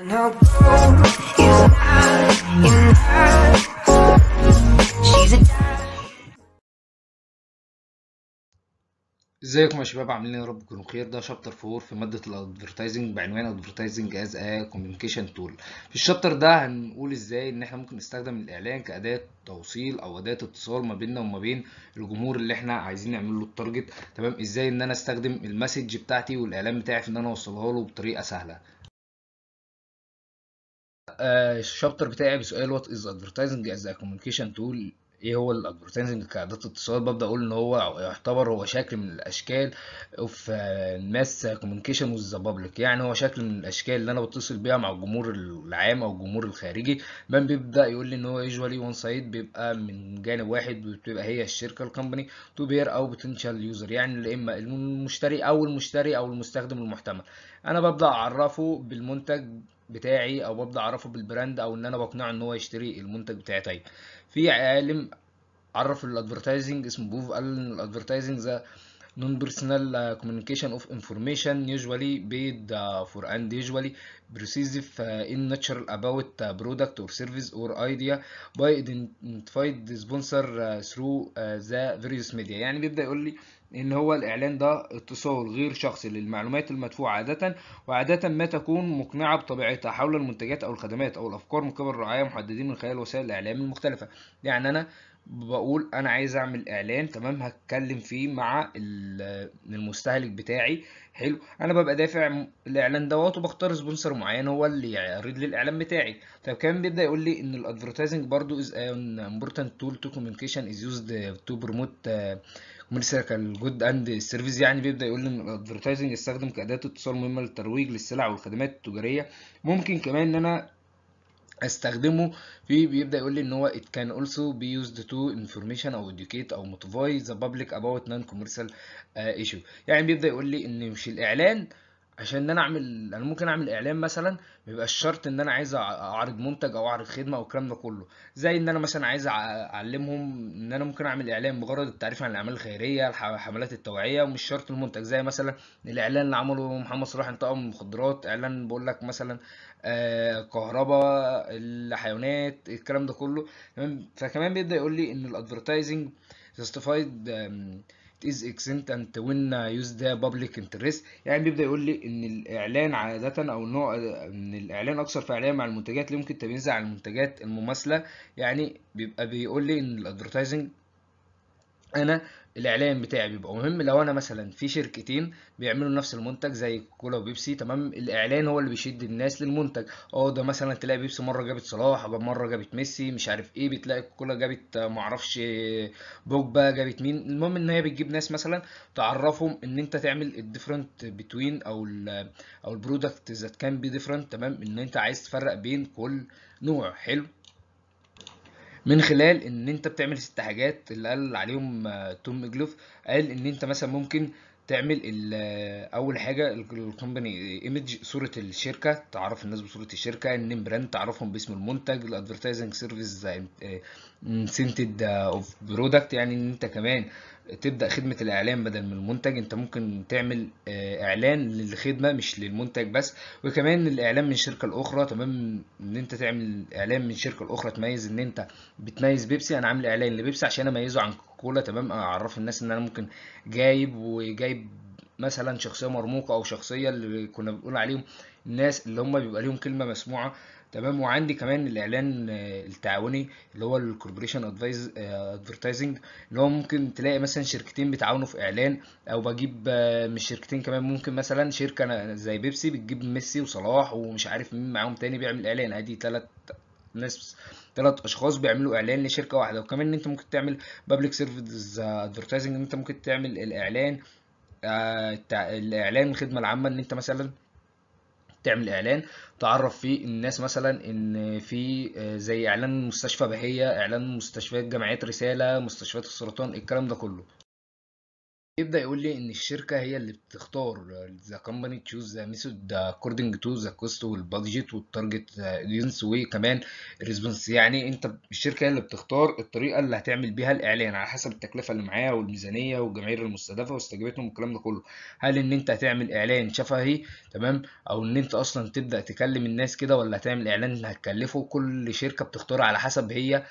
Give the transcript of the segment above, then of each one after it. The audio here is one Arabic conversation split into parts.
ازيكم يا شباب عاملين ايه يا رب تكونوا بخير ده شابتر 4 في ماده الادفرتايزنج بعنوان ادفرتايزنج از ا كوميونيكيشن تول في الشابتر ده هنقول ازاي ان احنا ممكن نستخدم الاعلان كاداه توصيل او اداه اتصال ما بيننا وما بين الجمهور اللي احنا عايزين نعمل له التارجت تمام ازاي ان انا استخدم المسج بتاعتي والاعلان بتاعي في ان انا اوصلها له بطريقه سهله آه، الشابتر بتاعي بسؤال وات از ادفرتايزنج از ا كوميونيكيشن تول ايه هو الادفرتايزنج كاداه اتصال ببدا اقول ان هو يعتبر هو شكل من الاشكال اوف الماس كوميونيكيشن وذ بابليك يعني هو شكل من الاشكال اللي انا بتصل بيها مع الجمهور العام او الجمهور الخارجي من بيبدا يقول لي ان هو يوجوالي وان سايد بيبقى من جانب واحد بتبقى هي الشركه الكومباني تو بير او بوتنشال يوزر يعني اما المشتري او المشتري او المستخدم المحتمل انا ببدا اعرفه بالمنتج بتاعي او ببدا اعرفه بالبراند او ان انا بقنعه ان هو يشتري المنتج بتاعي طيب في عالم عرف الادفرتايزنج اسمه بوف قال ان الادفرتايزنج ذا non personal uh, communication of information usually paid uh, for and usually pervasive uh, in natural about uh, product or service or idea by identified the sponsor uh, through uh, the various media يعني بيبدأ يقول لي اللي هو الإعلان ده اتصال غير شخصي للمعلومات المدفوعة عادة وعادة ما تكون مقنعة بطبيعتها حول المنتجات أو الخدمات أو الأفكار من قبل الرعاية محددين من خلال وسائل الإعلام المختلفة يعني أنا بقول أنا عايز أعمل إعلان تمام هتكلم فيه مع المستهلك بتاعي حلو أنا ببقى دافع الإعلان دوت وبختار سبونسر معين هو اللي يعرض لي الإعلان بتاعي فكان بيبدأ يقول لي إن الأدفرتايزنج برضو إز أن إمبورتنت تول تو كوميونيكيشن إز يوزد تو بروموت مرسي كان جود اند السيرفيس يعني بيبدا يقول ان الادفرتايزنج يستخدم كاداه اتصال مهمه للترويج للسلع والخدمات التجاريه ممكن كمان ان انا استخدمه في بيبدا يقول لي ان هو it can also be used to information او educate او motivate the public about non commercial آه، issue يعني بيبدا يقول لي ان مش الاعلان عشان ان انا اعمل انا ممكن اعمل اعلان مثلا ما يبقاش شرط ان انا عايز اعرض منتج او اعرض خدمه او الكلام ده كله زي ان انا مثلا عايز اعلمهم ان انا ممكن اعمل اعلان بغرض التعريف عن الاعمال الخيريه الحملات التوعيه ومش شرط المنتج زي مثلا الاعلان اللي عمله محمد صلاح انتقم من المخدرات اعلان بقول لك مثلا آه، كهرباء الحيوانات الكلام ده كله فكمان بيبدا يقول لي ان الادفرتايزنج جاستيفايد is exempt and when uh, used public interest يعني بيبدا يقول لي ان الاعلان عاده او نوع ان الاعلان اكثر فعاليه مع المنتجات اللي ممكن تميزها عن المنتجات المماثله يعني بيبقى بيقول لي ان الادفرتايزنج انا الاعلان بتاعي بيبقى مهم لو انا مثلا في شركتين بيعملوا نفس المنتج زي كولا وبيبسي تمام الاعلان هو اللي بيشد الناس للمنتج اه ده مثلا تلاقي بيبسي مره جابت صلاح مره جابت ميسي مش عارف ايه بتلاقي كولا جابت معرفش بوجبا جابت مين المهم ان هي بتجيب ناس مثلا تعرفهم ان انت تعمل الديفرنت بتوين او الـ او البرودكت ذات كان بي ديفرنت تمام ان انت عايز تفرق بين كل نوع حلو من خلال ان انت بتعمل ست حاجات اللي قال عليهم آه، توم جلوف قال ان انت مثلا ممكن تعمل آه، اول حاجه الكومباني ايمج صوره الشركه تعرف الناس بصوره الشركه النيم براند تعرفهم باسم المنتج الادفرتايزنج سيرفيس انسنتد اوف برودكت يعني ان انت كمان تبدا خدمه الاعلان بدل من المنتج انت ممكن تعمل آه، اعلان للخدمه مش للمنتج بس وكمان الاعلان من شركه الاخرى تمام ان انت تعمل اعلان من شركه الاخرى تميز ان انت بتميز بيبسي انا عامل اعلان لبيبسي عشان اميزه عن كولا تمام اعرف الناس ان انا ممكن جايب وجايب مثلا شخصيه مرموقه او شخصيه اللي كنا بنقول عليهم الناس اللي هم بيبقى ليهم كلمه مسموعه تمام وعندي كمان الاعلان آه، التعاوني اللي هو الكوربوريشن ادفايز ادفرتايزنج اللي هو ممكن تلاقي مثلا شركتين بيتعاونوا في اعلان او بجيب آه، مش شركتين كمان ممكن مثلا شركه زي بيبسي بتجيب ميسي وصلاح ومش عارف مين معاهم تاني بيعمل اعلان ادي ثلاث ناس ثلاث اشخاص بيعملوا اعلان لشركه واحده وكمان ان انت ممكن تعمل بابليك سيرفيس ادفرتايزنج ان انت ممكن تعمل الاعلان آه الاعلان الخدمه العامه ان انت مثلا تعمل اعلان تعرف فيه الناس مثلا ان في آه، زي اعلان مستشفى بهية اعلان مستشفيات جامعات رسالة مستشفيات السرطان الكلام ده كله يبدأ يقول لي إن الشركة هي اللي بتختار the company choose ذا method according to the cost والبادجت والتارجت اودينس وكمان الريسبونس يعني أنت الشركة هي اللي بتختار الطريقة اللي هتعمل بيها الإعلان على حسب التكلفة اللي معايا والميزانية والجماهير المستهدفة واستجابتهم والكلام ده كله هل إن أنت هتعمل إعلان شفهي تمام أو إن أنت أصلا تبدأ تكلم الناس كده ولا هتعمل إعلان هتكلفه كل شركة بتختار على حسب هي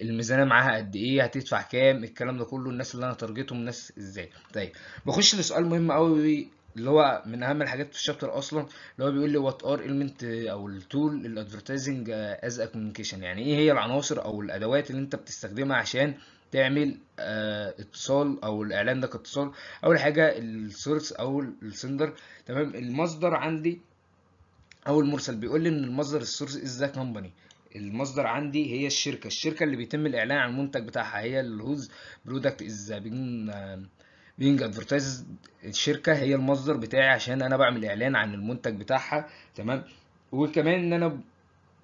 الميزانيه معاها قد ايه هتدفع كام الكلام ده كله الناس اللي انا تارجتهم ناس ازاي طيب بخش لسؤال مهم قوي اللي هو من اهم الحاجات في الشابتر اصلا اللي هو بيقول لي وات ار المنت او التول الادفرتايزنج از كوميونيكيشن يعني ايه هي العناصر او الادوات اللي انت بتستخدمها عشان تعمل آه، اتصال او الاعلان ده كاتصال اول حاجه السورس او السندر تمام المصدر عندي او المرسل بيقول لي ان المصدر السورس از ذا كومباني المصدر عندي هي الشركه الشركه اللي بيتم الاعلان عن المنتج بتاعها هي الهوز برودكت از بين بينج ادفرتايز الشركه هي المصدر بتاعي عشان انا بعمل اعلان عن المنتج بتاعها تمام وكمان ان انا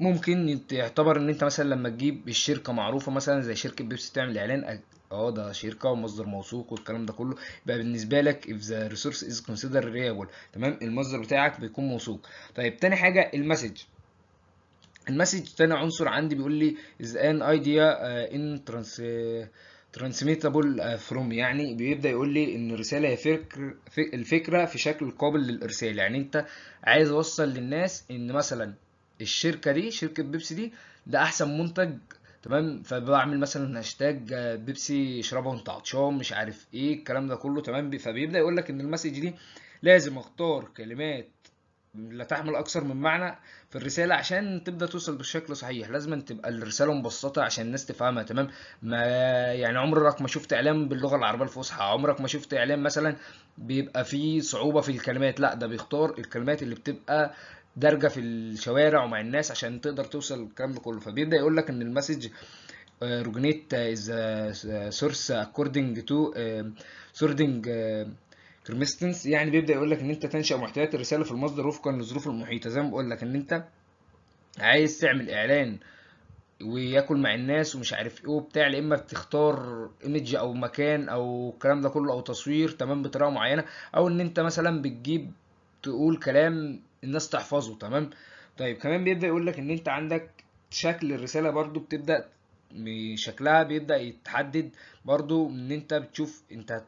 ممكن يعتبر ان انت مثلا لما تجيب الشركه معروفه مثلا زي شركه بيبسي تعمل اعلان اه ده شركه ومصدر موثوق والكلام ده كله يبقى بالنسبه لك if the resource is considered reliable تمام المصدر بتاعك بيكون موثوق طيب تاني حاجه المسج المسج تاني عنصر عندي بيقول لي از ان ايديا ان ترانس ترانسميتابل فروم يعني بيبدا يقول لي ان الرساله هي فكر الفكره في شكل قابل للارسال يعني انت عايز اوصل للناس ان مثلا الشركه دي شركه بيبسي دي ده احسن منتج تمام فبعمل مثلا هاشتاج uh, بيبسي اشربها وانت عطشان مش عارف ايه الكلام ده كله تمام فبيبدا يقول لك ان المسج دي لازم اختار كلمات لا تحمل اكثر من معنى في الرساله عشان تبدا توصل بالشكل صحيح لازم تبقى الرساله مبسطه عشان الناس تفهمها تمام ما يعني عمرك ما شفت اعلان باللغه العربيه الفصحى عمرك ما شفت اعلان مثلا بيبقى فيه صعوبه في الكلمات لا ده بيختار الكلمات اللي بتبقى دارجه في الشوارع ومع الناس عشان تقدر توصل الكلام ده كله فبيبدا يقول لك ان المسج روجنيت از سورس اكوردنج تو سوردنج كرمستنس يعني بيبدا يقول لك ان انت تنشا محتويات الرساله في المصدر وفقا للظروف المحيطه زي ما بقول لك ان انت عايز تعمل اعلان وياكل مع الناس ومش عارف ايه وبتاع يا اما بتختار ايمج او مكان او الكلام ده كله او تصوير تمام بطريقه معينه او ان انت مثلا بتجيب تقول كلام الناس تحفظه تمام طيب كمان بيبدا يقول لك ان انت عندك شكل الرساله برده بتبدا شكلها بيبدا يتحدد برده ان انت بتشوف انت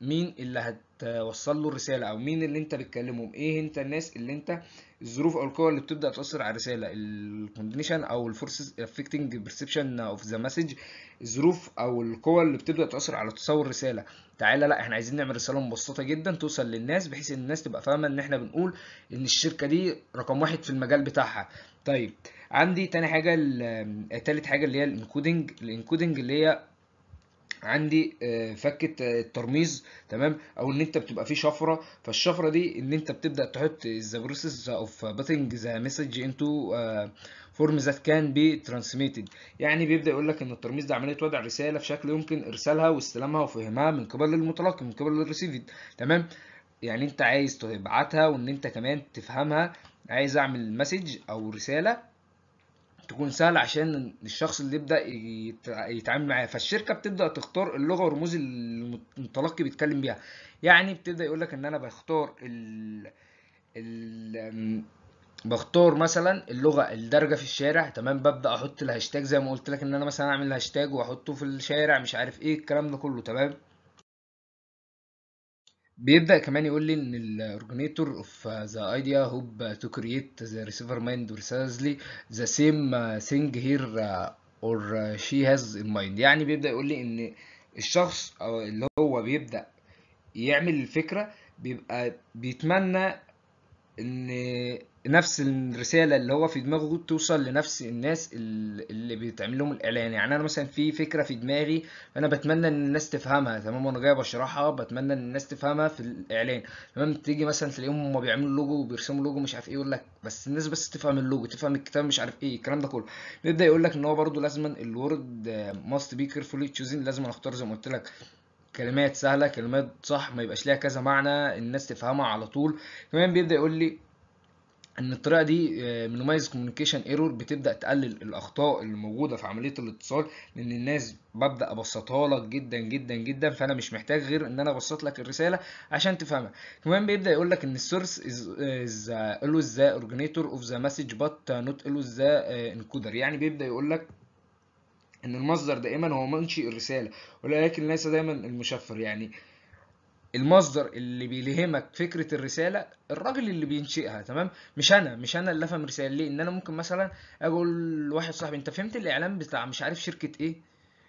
مين اللي هتوصل له الرساله او مين اللي انت بتكلمهم ايه انت الناس اللي انت الظروف او القوى اللي بتبدا تاثر على الرساله الكونديشن او الفورسز افكتنج بيرسبشن اوف ذا مسج الظروف او القوى اللي بتبدا تاثر على تصور الرساله تعالى لا احنا عايزين نعمل رساله مبسطه جدا توصل للناس بحيث ان الناس تبقى فاهمه ان احنا بنقول ان الشركه دي رقم واحد في المجال بتاعها طيب عندي تاني حاجه تالت حاجه اللي هي الانكودنج الانكودنج اللي هي عندي آه، فكه آه، الترميز تمام او ان انت بتبقى فيه شفره فالشفره دي ان انت بتبدا تحط ذا بروسيس اوف باتنج ذا مسج انتو فورم ذات كان بي ترانسميتد يعني بيبدا يقول لك ان الترميز ده عمليه وضع رساله في شكل يمكن ارسالها واستلامها وفهمها من قبل المتلقي من قبل الريسيفد تمام يعني انت عايز تبعتها وان انت كمان تفهمها عايز اعمل مسج او رساله تكون سهله عشان الشخص اللي يبدا يتعامل معاها فالشركه بتبدا تختار اللغه ورموز المتلقي بيتكلم بيها يعني بتبدا يقول لك ان انا بختار ال... ال... بختار مثلا اللغه الدارجه في الشارع تمام ببدا احط الهاشتاج زي ما قلت لك ان انا مثلا اعمل هاشتاج واحطه في الشارع مش عارف ايه الكلام ده كله تمام بيبدأ كمان يقول لي ان الاورجنيتور اوف ذا ايديا هوب تو كرييت ذا ريسيفر مايند precisely ذا سيم ثينج هير اور شي هاز ان مايند يعني بيبدأ يقول لي ان الشخص او اللي هو بيبدأ يعمل الفكرة بيبقى بيتمنى ان نفس الرساله اللي هو في دماغه توصل لنفس الناس اللي بيتعمل لهم الاعلان يعني انا مثلا في فكره في دماغي انا بتمنى ان الناس تفهمها تمام وانا جاي بشرحها بتمنى ان الناس تفهمها في الاعلان تمام تيجي مثلا تلاقيهم هم بيعملوا لوجو وبيرسموا لوجو مش عارف ايه يقول لك بس الناس بس تفهم اللوجو تفهم الكتاب مش عارف ايه الكلام ده كله بيبدا يقول لك ان هو برده لازما الورد ماست بي كيرفولي تشوزن لازم اختار زي ما قلت لك كلمات سهله كلمات صح ما يبقاش ليها كذا معنى الناس تفهمها على طول كمان بيبدا يقول لي ان الطريقه دي آه، من كوميونيكيشن ايرور بتبدا تقلل الاخطاء اللي موجوده في عمليه الاتصال لان الناس ببدا ابسطها لك جدا جدا جدا فانا مش محتاج غير ان انا ابسط لك الرساله عشان تفهمها كمان بيبدا يقول لك ان السورس از الوز ذا اورجنيتور اوف ذا مسج بات نوت الوز ذا انكودر يعني بيبدا يقول لك ان المصدر دائما هو منشئ الرساله ولكن ليس دايما المشفر يعني المصدر اللي بيلهمك فكره الرساله الراجل اللي بينشئها تمام مش انا مش انا اللي افهم رساله ليه ان انا ممكن مثلا اقول لواحد صاحبي انت فهمت الاعلان بتاع مش عارف شركه ايه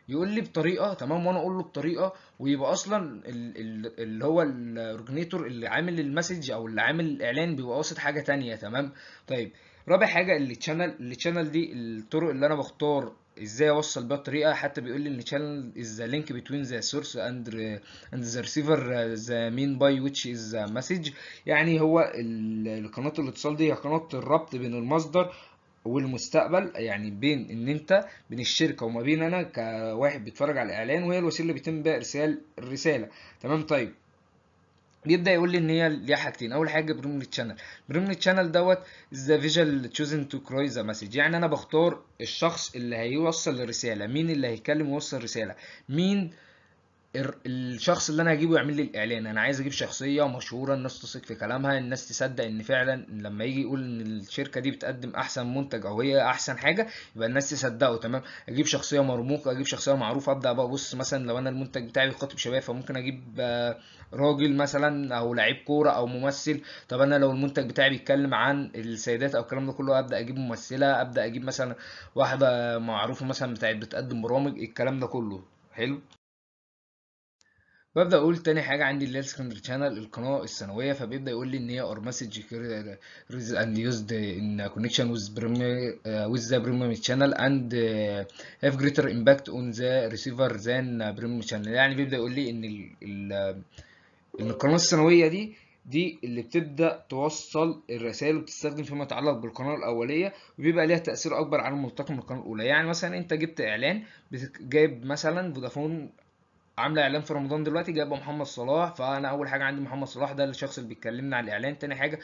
يقول لي بطريقه تمام وانا اقول له بطريقه ويبقى اصلا اللي هو الاورجنيتور اللي عامل المسج او اللي عامل الاعلان بيبقى قاصد حاجه تانية تمام طيب رابع حاجه اللي تشانل اللي تشانل دي الطرق اللي انا بختار ازاي اوصل بقى الطريقه حتى بيقول لي ان channel is the link between the source and ذا the receiver uh, the mean by which is the message يعني هو قناه الاتصال دي هي قناه الربط بين المصدر والمستقبل يعني بين ان انت بين الشركه وما بين انا كواحد بيتفرج على الاعلان وهي الوسيله اللي بيتم بها ارسال الرساله تمام طيب بيبدا يقول لي ان هي ليها حاجتين اول حاجه برومني تشانل برومني تشانل دوت ذا فيجوال تشوزن تو كروي ذا مسج يعني انا بختار الشخص اللي هيوصل الرساله مين اللي هيتكلم ويوصل الرساله مين الشخص اللي انا هجيبه يعمل لي الاعلان انا عايز اجيب شخصيه مشهوره الناس تثق في كلامها الناس تصدق ان فعلا لما يجي يقول ان الشركه دي بتقدم احسن منتج او هي احسن حاجه يبقى الناس تصدقه تمام اجيب شخصيه مرموقه اجيب شخصيه معروفه ابدا بقى ابص مثلا لو انا المنتج بتاعي بيخاطب شباب فممكن اجيب آه، راجل مثلا او لعيب كوره او ممثل طب انا لو المنتج بتاعي بيتكلم عن السيدات او الكلام ده كله ابدا اجيب ممثله ابدا اجيب مثلا واحده معروفه مثلا بتاعت بتقدم برامج الكلام ده كله حلو ببدا اقول تاني حاجه عندي اللي هي السكندر شانل القناه السنويه فبيبدا يقول لي ان هي اور مسج ريز اند يوزد ان كونكشن ويز بريمير ويز ذا بريمير شانل اند هاف جريتر امباكت اون ذا ريسيفر ذان بريمير شانل يعني بيبدا يقول لي ان ال ال ان القناه السنويه دي دي اللي بتبدا توصل الرسائل وبتستخدم فيما يتعلق بالقناه الاوليه وبيبقى ليها تاثير اكبر على الملتقى من القناه الاولى يعني مثلا انت جبت اعلان جايب مثلا فودافون عامله اعلان في رمضان دلوقتي جايبه محمد صلاح فانا اول حاجه عندي محمد صلاح ده الشخص اللي بيتكلمنا على الاعلان تاني حاجه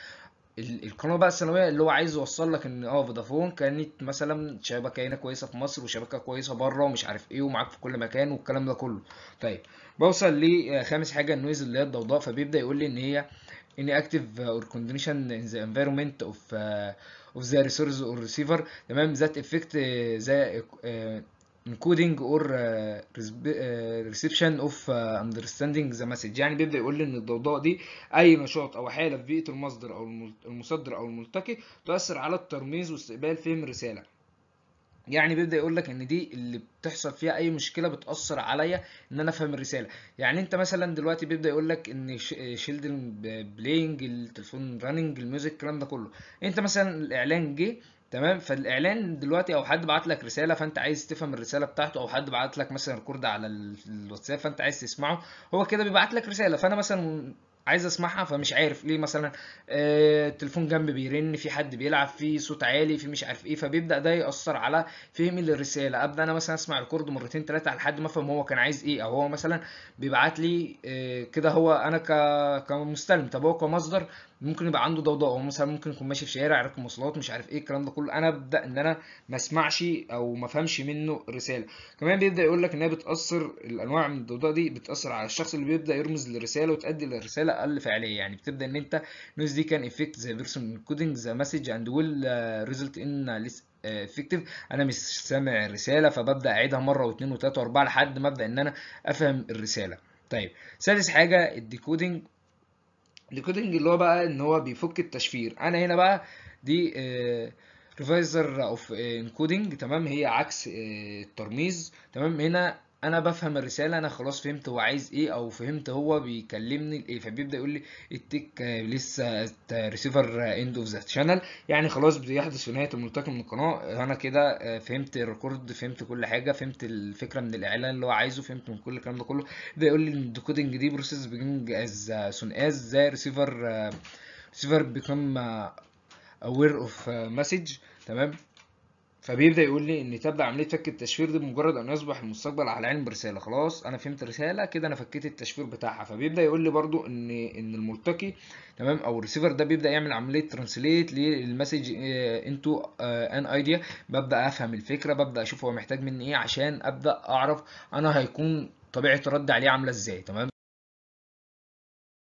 القناه بقى الثانويه اللي هو عايز يوصل لك ان اه فودافون كانت مثلا شبكه هنا كويسه في مصر وشبكه كويسه بره ومش عارف ايه ومعاك في كل مكان والكلام ده كله طيب بوصل لخامس آه، حاجه النويز اللي هي الضوضاء فبيبدا يقول لي ان هي ان اكتف اور كونديشن ان ذا انفيرومنت اوف اوف ذا ريسورس اور ريسيفر تمام ذات افكت ذا encoding or uh, uh, reception of uh, understanding the message يعني بيبدأ يقول لي ان الضوضاء دي اي نشاط او حالة في بيئة المصدر او المصدر او الملتقي تؤثر على الترميز واستقبال فهم الرسالة يعني بيبدا يقول لك ان دي اللي بتحصل فيها اي مشكله بتاثر عليا ان انا افهم الرساله يعني انت مثلا دلوقتي بيبدا يقول لك ان شيلدرن بلاينج التليفون راننج الميوزك الكلام ده كله انت مثلا الاعلان جه تمام فالاعلان دلوقتي او حد بعت لك رساله فانت عايز تفهم الرساله بتاعته او حد بعت لك مثلا ريكورد على الواتساب فانت عايز تسمعه هو كده بيبعت لك رساله فانا مثلا عايز اسمعها فمش عارف ليه مثلا آه التليفون جنبي بيرن في حد بيلعب في صوت عالي في مش عارف ايه فبيبدا ده ياثر على فهمي للرساله ابدا انا مثلا اسمع الكورد مرتين ثلاثه على حد ما افهم هو كان عايز ايه او هو مثلا بيبعت لي آه كده هو انا كمستلم طب هو كمصدر ممكن يبقى عنده ضوضاء هو مثلا ممكن يكون ماشي في شارع راكب مواصلات مش عارف ايه الكلام ده كله انا ابدا ان انا ما اسمعش او ما افهمش منه الرساله كمان بيبدا يقول لك ان هي بتاثر الانواع من الضوضاء دي بتاثر على الشخص اللي بيبدا يرمز للرساله وتؤدي للرساله اقل فعاليه يعني بتبدا ان انت نوز دي كان افكت ذا بيرسون كودنج ذا مسج اند ويل ريزلت ان افكتيف انا مش سامع الرساله فببدا اعيدها مره واثنين وثلاثه واربعه لحد ما ابدا ان انا افهم الرساله طيب سادس حاجه الديكودنج الكودنج اللي هو بقى ان هو بيفك التشفير انا هنا بقى دي ريفايزر اوف انكودنج تمام هي عكس آه، الترميز تمام هنا انا بفهم الرساله انا خلاص فهمت هو عايز ايه او فهمت هو بيكلمني ايه فبيبدا يقول لي التك لسه ريسيفر اند اوف ذا شانل يعني خلاص بيحدث في نهايه الملتقى من القناه انا كده آه، فهمت الريكورد فهمت كل حاجه فهمت الفكره من الاعلان اللي هو عايزه فهمت من كل الكلام ده كله ده يقول لي ان الديكودنج دي بروسيس بيجنج از سون از ذا ريسيفر ريسيفر بيكم اوير اوف مسج تمام فبيبدا يقول لي ان تبدا عمليه فك التشفير دي بمجرد ان يصبح المستقبل على علم برساله خلاص انا فهمت رساله كده انا فكيت التشفير بتاعها فبيبدا يقول لي برده ان ان الملتقي تمام او الريسيفر ده بيبدا يعمل عمليه ترانسليت للمسج انتو ان ايديا ببدا افهم الفكره ببدا اشوف هو محتاج مني ايه عشان ابدا اعرف انا هيكون طبيعه الرد عليه عامله ازاي تمام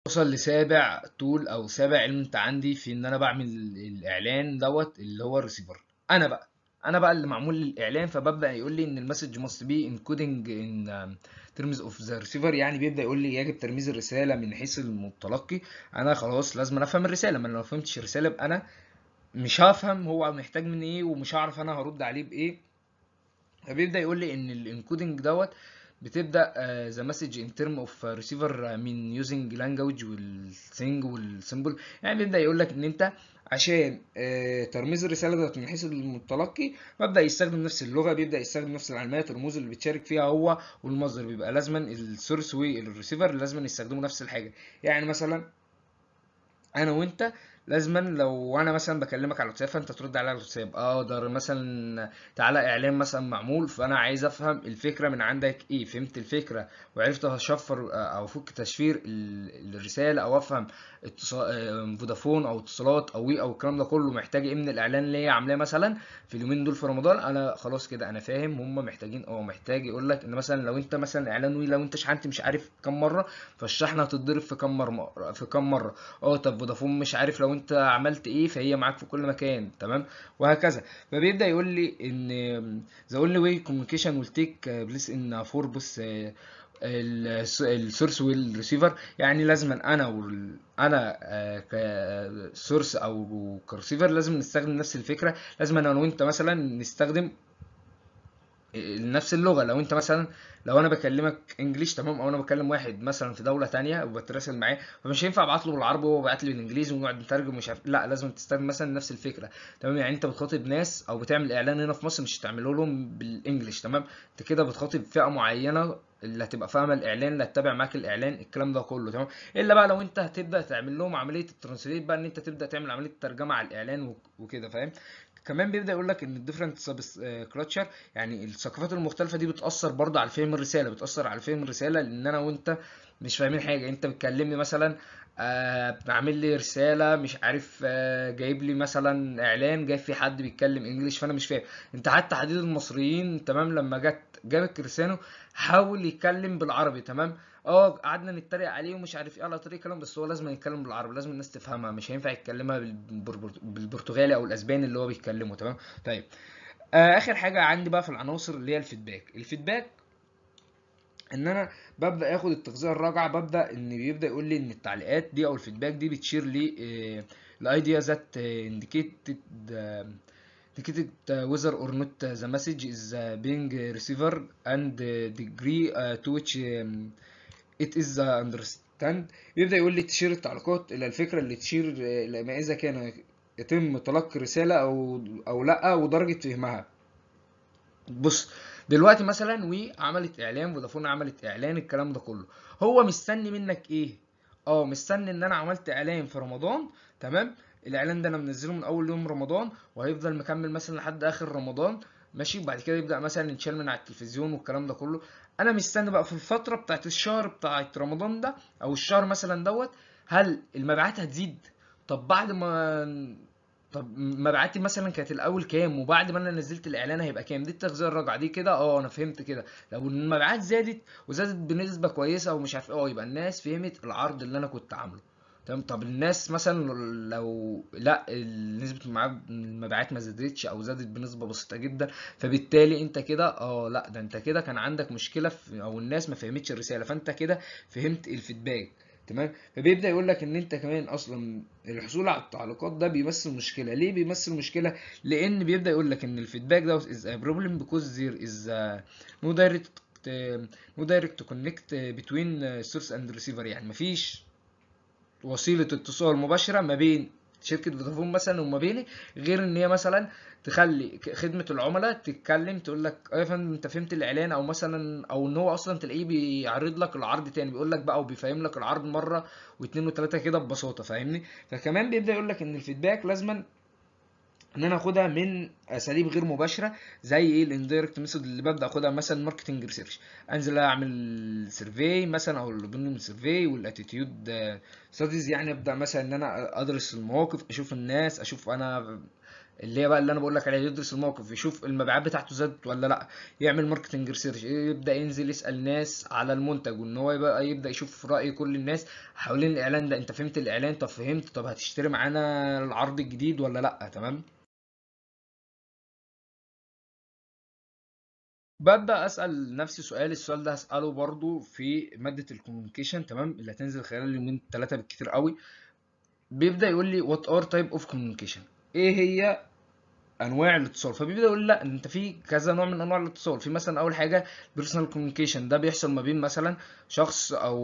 وصل لسابع طول او سابع علم انت عندي في ان انا بعمل الاعلان دوت اللي هو الريسيفر انا بقى انا بقى اللي معمول للاعلان فببدا يقول لي ان المسج ماست بي انكودنج ان ترمز اوف ذا ريسيفر يعني بيبدا يقول لي يجب ترميز الرساله من حيث المتلقي انا خلاص لازم افهم الرساله ما انا لو فهمتش الرساله يبقى انا مش هفهم هو محتاج مني ايه ومش هعرف انا هرد عليه بايه فبيبدا يقول لي ان الانكودنج دوت بتبدا ذا مسج ان ترم اوف ريسيفر من يوزنج لانجوج والسينج والسيمبل يعني بيبدا يقول لك ان انت عشان آه، ترميز الرسالة دوت من حيث المتلقي ببدأ يستخدم نفس اللغة بيبدأ يستخدم نفس العلامات الرموز اللي بتشارك فيها هو والمصدر بيبقى لازما السورس والريسيفر لازما يستخدموا نفس الحاجة يعني مثلا انا وانت لازما لو انا مثلا بكلمك على الواتساب فانت ترد عليا على الواتساب اه ده مثلا تعالى اعلان مثلا معمول فانا عايز افهم الفكره من عندك ايه فهمت الفكره وعرفت اشفر آه، او افك تشفير الرساله او افهم آه، فودافون او اتصالات او وي او الكلام ده كله محتاج ايه من الاعلان اللي هي عاملاه مثلا في اليومين دول في رمضان انا خلاص كده انا فاهم هم محتاجين اه محتاج يقول لك ان مثلا لو انت مثلا اعلان وي لو انت شحنت مش عارف كام مره فالشحنه هتتضرب في كام مره في كام مره اه طب فودافون مش عارف لو وانت عملت ايه فهي معاك في كل مكان تمام وهكذا فبيبدا يقول لي ان ذا اونلي واي كوميونيكيشن ويل تيك بليس ان فور بص السورس والريسيفر يعني لازم انا انا آه، كسورس آه، او كريسيفر لازم نستخدم نفس الفكره لازم انا وانت مثلا نستخدم نفس اللغه لو انت مثلا لو انا بكلمك انجليش تمام او انا بكلم واحد مثلا في دوله تانية وبتراسل معاه فمش هينفع ابعت له بالعربي وهو بعت لي بالانجليزي ونقعد نترجم مش عارف لا لازم تستخدم مثلا نفس الفكره تمام يعني انت بتخاطب ناس او بتعمل اعلان هنا في مصر مش هتعمله لهم بالانجليش تمام انت كده بتخاطب فئه معينه اللي هتبقى فاهمه الاعلان اللي هتتابع معاك الاعلان الكلام ده كله تمام الا بقى لو انت هتبدا تعمل لهم عمليه الترانسليت بقى ان انت تبدا تعمل عمليه ترجمه على الاعلان وكده فاهم كمان بيبدا يقول لك ان الديفرنت آه، كلتشر يعني الثقافات المختلفه دي بتاثر برضه على فهم الرساله بتاثر على فهم الرساله لان انا وانت مش فاهمين حاجه انت بتكلمني مثلا آه عامل لي رساله مش عارف آه، جايب لي مثلا اعلان جاي في حد بيتكلم انجليش فانا مش فاهم انت حتى حديد المصريين تمام لما جت جابت كريستيانو حاول يتكلم بالعربي تمام اه قعدنا نتريق عليه ومش عارف ايه على طريق الكلام بس هو لازم يتكلم بالعربي لازم الناس تفهمها مش هينفع يتكلمها بالبرتغالي او الاسباني اللي هو بيتكلمه تمام طيب آه اخر حاجه عندي بقى في العناصر اللي هي الفيدباك الفيدباك ان انا ببدا اخد التغذيه الراجعه ببدا ان بيبدا يقول لي ان التعليقات دي او الفيدباك دي بتشير لي الايديا آه، ذات انديكيتد آه، indicated آه، whether or not the message is being ريسيفر and degree to which it is understand يبدأ يقول لي تشير التعليقات إلى الفكرة اللي تشير إلى ما إذا كان يتم تلقي رسالة أو أو لأ ودرجة فهمها بص دلوقتي مثلا وي عملت اعلان فودافون عملت اعلان الكلام ده كله هو مستني منك ايه اه مستني ان انا عملت اعلان في رمضان تمام الاعلان ده انا منزله من اول يوم رمضان وهيفضل مكمل مثلا لحد اخر رمضان ماشي وبعد كده يبدا مثلا يتشال من على التلفزيون والكلام ده كله انا مستني بقى في الفتره بتاعت الشهر بتاعت رمضان ده او الشهر مثلا دوت هل المبيعات هتزيد طب بعد ما طب مبيعاتي مثلا كانت الاول كام وبعد ما انا نزلت الاعلان هيبقى كام دي التغذيه الرجعه دي كده اه انا فهمت كده لو المبيعات زادت وزادت بنسبه كويسه ومش عارف إيه، اه يبقى الناس فهمت العرض اللي انا كنت عامله تمام طب الناس مثلا لو لا نسبه المبيعات ما زادتش او زادت بنسبه بسيطه جدا فبالتالي انت كده اه لا ده انت كده كان عندك مشكله في او الناس ما فهمتش الرساله فانت كده فهمت الفيدباك تمام فبيبدا يقول لك ان انت كمان اصلا الحصول على التعليقات ده بيمثل مشكله ليه بيمثل مشكله لان بيبدا يقول لك ان الفيدباك دوت از ا بروبلم بيكوز زير از نو دايركت نو دايركت كونكت بتوين سورس اند ريسيفر يعني مفيش وسيله اتصال مباشره ما بين شركه فودافون مثلا وما بيني غير ان هي مثلا تخلي خدمه العملاء تتكلم تقول لك اه يا فندم انت فهمت الاعلان او مثلا او ان هو اصلا تلاقيه بيعرض لك العرض تاني بيقول لك بقى وبيفهم لك العرض مره واتنين وتلاته كده ببساطه فاهمني فكمان بيبدا يقول لك ان الفيدباك لازما ان انا اخدها من اساليب غير مباشره زي ايه الاندايركت ميثود اللي ببدا اخدها مثلا ماركتنج ريسيرش انزل اعمل سيرفي مثلا او الاوبينيون سيرفي والاتيتيود ستاديز يعني ابدا مثلا ان انا ادرس المواقف اشوف الناس اشوف انا اللي هي بقى اللي انا بقول لك عليها يدرس الموقف يشوف المبيعات بتاعته زادت ولا لا يعمل ماركتنج ريسيرش يبدا ينزل يسال ناس على المنتج وان هو يبقى يبدا يشوف راي كل الناس حوالين الاعلان ده انت فهمت الاعلان طب فهمت طب هتشتري معانا العرض الجديد ولا لا تمام ببدأ أسأل نفسي سؤال السؤال ده هسأله برضو في مادة الكوميونيكيشن تمام اللي هتنزل خلال يومين تلاتة بالكتير قوي بيبدأ يقول لي وات ار تايب اوف كوميونيكيشن ايه هي انواع الاتصال فبيبدا يقول لا انت في كذا نوع من انواع الاتصال في مثلا اول حاجه بيرسونال كوميونيكيشن ده بيحصل ما بين مثلا شخص او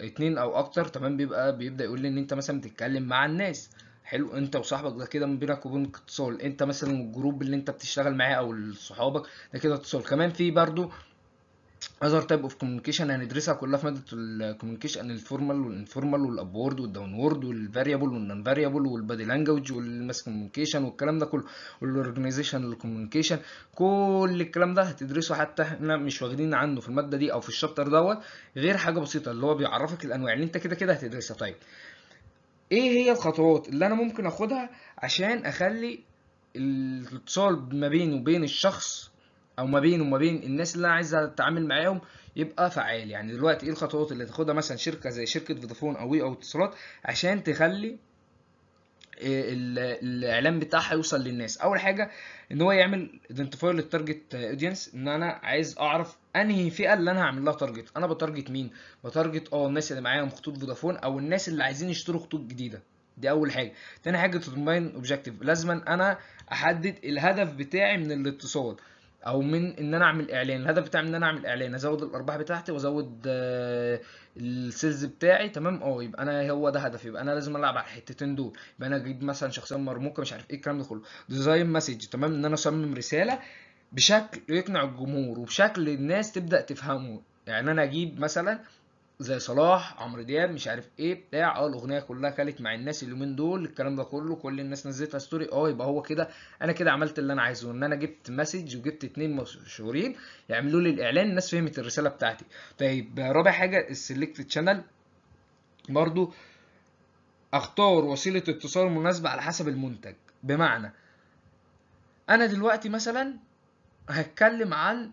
اتنين او اكتر تمام بيبقى بيبدا يقول لي ان انت مثلا بتتكلم مع الناس حلو انت وصاحبك ده كده بينك وبينك اتصال انت مثلا الجروب اللي انت بتشتغل معاه او صحابك ده كده اتصال كمان في برضو اذر تايب اوف كوميونيكيشن هندرسها كلها في ماده الكوميونيكيشن الفورمال والانفورمال والابورد والداونورد والفاريبل والنون فاريبل والبادي لانجوج والماس كوميونيكيشن والكلام ده كله والاورجنايزيشن الكوميونيكيشن كل الكلام ده هتدرسه حتى احنا مش واخدين عنه في الماده دي او في الشابتر دوت غير حاجه بسيطه اللي هو بيعرفك الانواع اللي انت كده كده هتدرسها طيب ايه هي الخطوات اللي انا ممكن اخدها عشان اخلي الاتصال ما بيني وبين الشخص او ما بيني وما بين الناس اللي انا عايز اتعامل معاهم يبقى فعال يعني دلوقتي ايه الخطوات اللي تاخدها مثلا شركه زي شركه فودافون او وي ايه او اتصالات عشان تخلي الاعلان بتاعها يوصل للناس اول حاجه ان هو يعمل ايدنتيفاير للتارجت اودينس ان انا عايز اعرف انهي فئه اللي انا هعمل لها تارجت انا بتارجت مين بتارجت اه الناس اللي معايا خطوط فودافون او الناس اللي عايزين يشتروا خطوط جديده دي اول حاجه تاني حاجه تدومين اوبجكتيف لازما انا احدد الهدف بتاعي من الاتصال او من ان انا اعمل اعلان الهدف بتاعي ان انا اعمل اعلان ازود الارباح بتاعتي وازود آه، السيلز بتاعي تمام اه يبقى انا هو ده هدفي يبقى انا لازم العب على الحتتين دول يبقى انا اجيب مثلا شخصيه مرموقه مش عارف ايه الكلام ده كله ديزاين مسج تمام ان انا اصمم رساله بشكل يقنع الجمهور وبشكل الناس تبدا تفهمه يعني انا اجيب مثلا زي صلاح عمرو دياب مش عارف ايه بتاع اه الاغنيه كلها كانت مع الناس اليومين دول الكلام ده كله كل الناس نزلتها ستوري اه يبقى هو كده انا كده عملت اللي انا عايزه ان انا جبت مسج وجبت اتنين مشهورين يعملوا لي الاعلان الناس فهمت الرساله بتاعتي طيب رابع حاجه السلكت تشانل برضو اختار وسيله اتصال مناسبه على حسب المنتج بمعنى انا دلوقتي مثلا هتكلم عن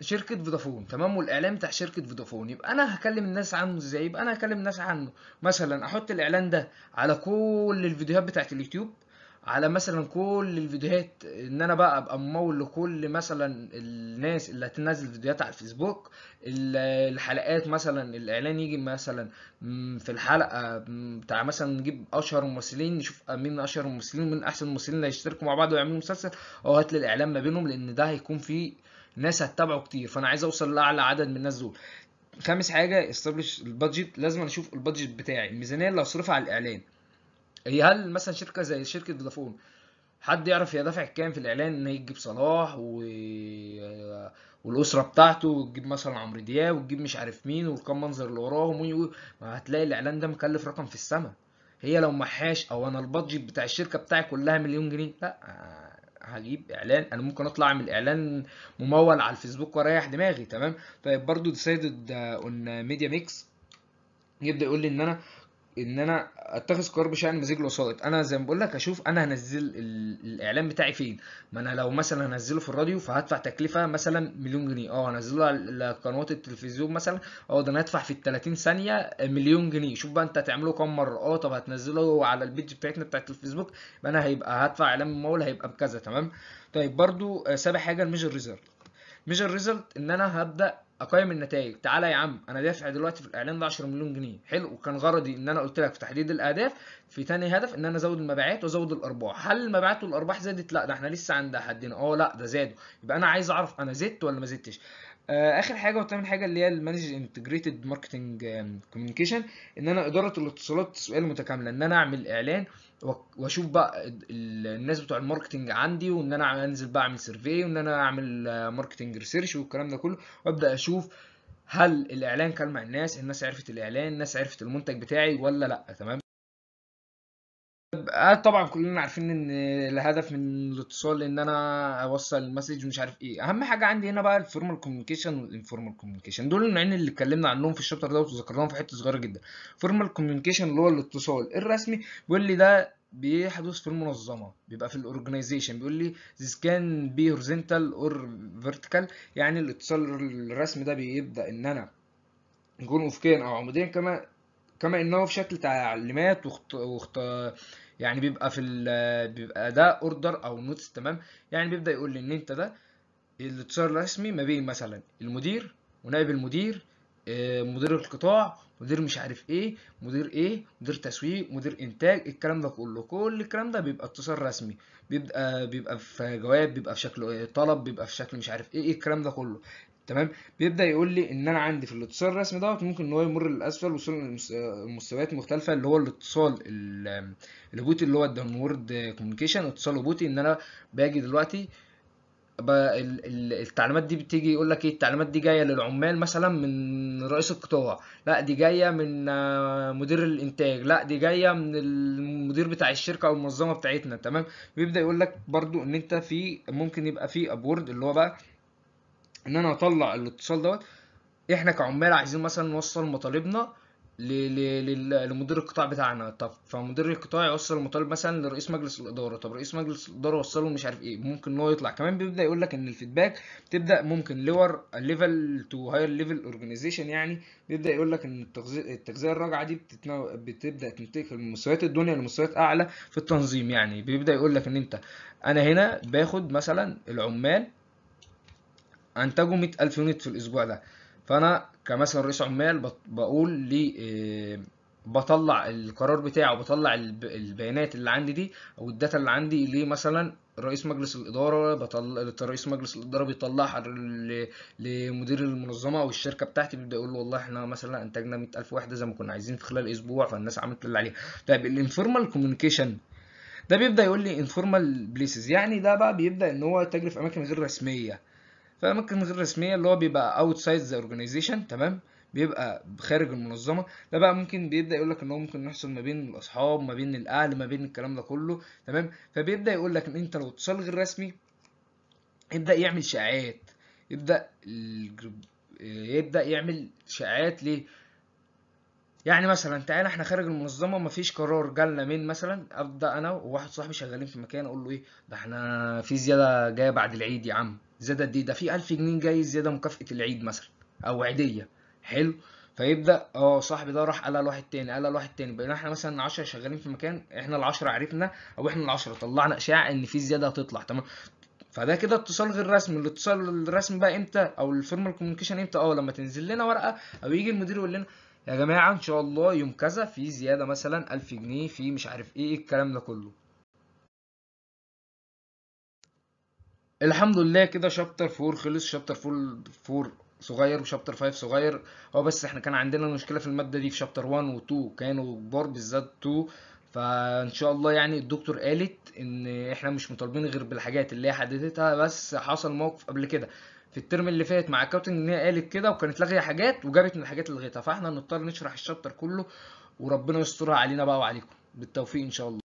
شركه فودافون تمام والاعلان بتاع شركه فودافون يبقى انا هكلم الناس عنه ازاي يبقى انا هكلم الناس عنه مثلا احط الاعلان ده على كل الفيديوهات بتاعة اليوتيوب على مثلا كل الفيديوهات ان انا بقى ابقى ممول لكل مثلا الناس اللي هتنزل فيديوهات على الفيسبوك الحلقات مثلا الاعلان يجي مثلا في الحلقه بتاع مثلا نجيب اشهر الممثلين نشوف مين اشهر الممثلين ومين احسن الممثلين اللي هيشتركوا مع بعض ويعملوا مسلسل او هات لي الاعلان ما بينهم لان ده هيكون فيه ناس هتتابعه كتير فانا عايز اوصل لاعلى عدد من الناس دول خامس حاجه استبلش البادجت لازم اشوف البادجت بتاعي الميزانيه اللي هصرفها على الاعلان هي هل مثلا شركه زي شركه فودافون حد يعرف هي دافع كام في الاعلان ان هي تجيب صلاح و... والاسره بتاعته وتجيب مثلا عمرو دياب وتجيب مش عارف مين والكام منظر اللي وراهم و... ما هتلاقي الاعلان ده مكلف رقم في السماء هي لو محاش او انا البادجت بتاع الشركه بتاعي كلها مليون جنيه لا هجيب اعلان انا ممكن اطلع من اعلان ممول على الفيسبوك ورايح دماغي تمام طيب برضو ديسايدد اون ميديا ميكس يبدا يقول لي ان انا ان انا اتخذ قرار بشان مزيج الوسائط انا زي ما بقول لك اشوف انا هنزل الاعلان بتاعي فين ما انا لو مثلا هنزله في الراديو فهدفع تكلفه مثلا مليون جنيه اه هنزله على قنوات التلفزيون مثلا اه ده انا هدفع في ال 30 ثانيه مليون جنيه شوف بقى انت هتعمله كام مره اه طب هتنزله على البيج بتاعتنا بتاعت الفيسبوك يبقى انا هيبقى هدفع اعلان ممول هيبقى بكذا تمام طيب برده آه، سابع حاجه الميجر ريزلت ميجر ريزلت ان انا هبدا اقيم النتائج تعالى يا عم انا دافع دلوقتي في الاعلان ده 10 مليون جنيه حلو وكان غرضي ان انا قلت لك في تحديد الاهداف في ثاني هدف ان انا ازود المبيعات وازود الارباح هل المبيعات والارباح زادت لا ده احنا لسه عند حدنا اه لا ده زادوا يبقى انا عايز اعرف انا زدت ولا ما زدتش آه، اخر حاجه وثامن حاجه اللي هي المانج انتجريتد ماركتنج كوميونيكيشن ان انا اداره الاتصالات السؤال المتكامله ان انا اعمل اعلان آه واشوف بقى الناس بتوع الماركتنج عندي وان انا انزل بقى اعمل سيرفي وان انا اعمل ماركتنج ريسيرش والكلام ده كله وابدا اشوف هل الاعلان كان مع الناس الناس عرفت الاعلان الناس عرفت المنتج بتاعي ولا لا تمام آه، طبعا كلنا عارفين ان الهدف من الاتصال ان انا اوصل المسج مش عارف ايه اهم حاجه عندي هنا بقى الفورمال كوميونيكيشن والانفورمال كوميونيكيشن دول النوعين اللي اتكلمنا عنهم في الشابتر دوت وذكرناهم في حته صغيره جدا فورمال كوميونيكيشن اللي هو الاتصال الرسمي بيقول لي ده بيحدث في المنظمه بيبقى في الاورجنايزيشن بيقول لي ذيس كان بي هورزنتال اور فيرتيكال يعني الاتصال الرسمي ده بيبدا ان انا يكون افقيا او عموديا كما كما انه في شكل تعليمات وخط... وخط... يعني بيبقى في بيبقى ده اوردر او نوتس تمام يعني بيبدا يقول لي ان انت ده الاتصال الرسمي ما بين مثلا المدير ونائب المدير آه، مدير القطاع مدير مش عارف ايه مدير ايه مدير تسويق مدير انتاج الكلام ده كله كل الكلام ده بيبقى اتصال رسمي بيبقى بيبقى في جواب بيبقى في شكل طلب بيبقى في شكل مش عارف إيه الكلام ده كله تمام بيبدا يقول لي ان انا عندي في الاتصال الرسمي دوت ممكن ان هو يمر للاسفل وصول لمستويات مختلفه اللي هو الاتصال الهبوطي اللي هو الداونورد كوميونيكيشن اتصال هبوطي ان انا باجي دلوقتي التعليمات دي بتيجي يقول لك ايه التعليمات دي جايه للعمال مثلا من رئيس القطاع لا دي جايه من مدير الانتاج لا دي جايه من المدير بتاع الشركه او المنظمه بتاعتنا تمام بيبدا يقول لك برده ان انت في ممكن يبقى في ابورد اللي هو بقى ان انا اطلع الاتصال دوت احنا كعمال عايزين مثلا نوصل مطالبنا لمدير القطاع بتاعنا طب فمدير القطاع يوصل المطالب مثلا لرئيس مجلس الاداره طب رئيس مجلس الاداره وصله مش عارف ايه ممكن ان هو يطلع كمان بيبدا يقول لك ان الفيدباك بتبدا ممكن لور ليفل تو هاير ليفل اورجانيزيشن يعني بيبدا يقول لك ان التغذيه الراجعه دي بتتنو... بتبدا تنتقل من مستويات الدنيا لمستويات اعلى في التنظيم يعني بيبدا يقول لك ان انت انا هنا باخد مثلا العمال انتجوا 100000 يونت في الاسبوع ده فانا كمثلا رئيس عمال بقول ل آه، بطلع القرار بتاعه بطلع البيانات اللي عندي دي او الداتا اللي عندي ليه مثلا رئيس مجلس الاداره بطل رئيس مجلس الاداره بيطلعها لمدير المنظمه او الشركه بتاعتي بيبدا يقول له والله احنا مثلا انتجنا 100000 وحده زي ما كنا عايزين في خلال اسبوع فالناس عملت اللي عليها طيب الانفورمال كوميونيكيشن ده بيبدا يقول لي انفورمال بليسز يعني ده بقى بيبدا ان هو يتاجر في اماكن غير رسميه فممكن غير رسميه اللي هو بيبقى اوتسايد ذا اورجانيزيشن تمام بيبقى خارج المنظمه ده بقى ممكن بيبدا يقول لك ان هو ممكن يحصل ما بين الاصحاب ما بين الاهل ما بين الكلام ده كله تمام فبيبدا يقول لك ان انت لو اتصال غير رسمي يبدا يعمل شائعات يبدا الجروب يبدا يعمل شائعات ليه يعني مثلا تعالى احنا خارج المنظمه مفيش قرار جالنا من مثلا ابدا انا وواحد صاحبي شغالين في مكان اقول له ايه ده احنا في زياده جايه بعد العيد يا عم زيادة دي ده في 1000 جنيه جاي زياده مكافاه العيد مثلا او عيديه حلو فيبدا اه صاحبي ده راح قالها لواحد تاني قالها لواحد تاني بقينا احنا مثلا 10 شغالين في مكان احنا ال10 عرفنا او احنا ال10 طلعنا اشاعه ان في زياده هتطلع تمام فده كده اتصال غير رسمي الاتصال الرسمي بقى امتى او الفورمال كوميونيكيشن امتى اه لما تنزل لنا ورقه او يجي المدير يقول لنا يا جماعه ان شاء الله يوم كذا في زياده مثلا 1000 جنيه في مش عارف ايه الكلام ده كله الحمد لله كده شابتر فور خلص شابتر فور فور صغير وشابتر 5 صغير هو اه بس احنا كان عندنا مشكله في الماده دي في شابتر 1 و2 كانوا كبار بالذات 2 فان شاء الله يعني الدكتور قالت ان احنا مش مطالبين غير بالحاجات اللي هي حددتها بس حصل موقف قبل كده في الترم اللي فات مع الكابتن ان هي قالت كده وكانت لاغيه حاجات وجابت من الحاجات اللي لغيتها فاحنا هنضطر نشرح الشابتر كله وربنا يسترها علينا بقى وعليكم بالتوفيق ان شاء الله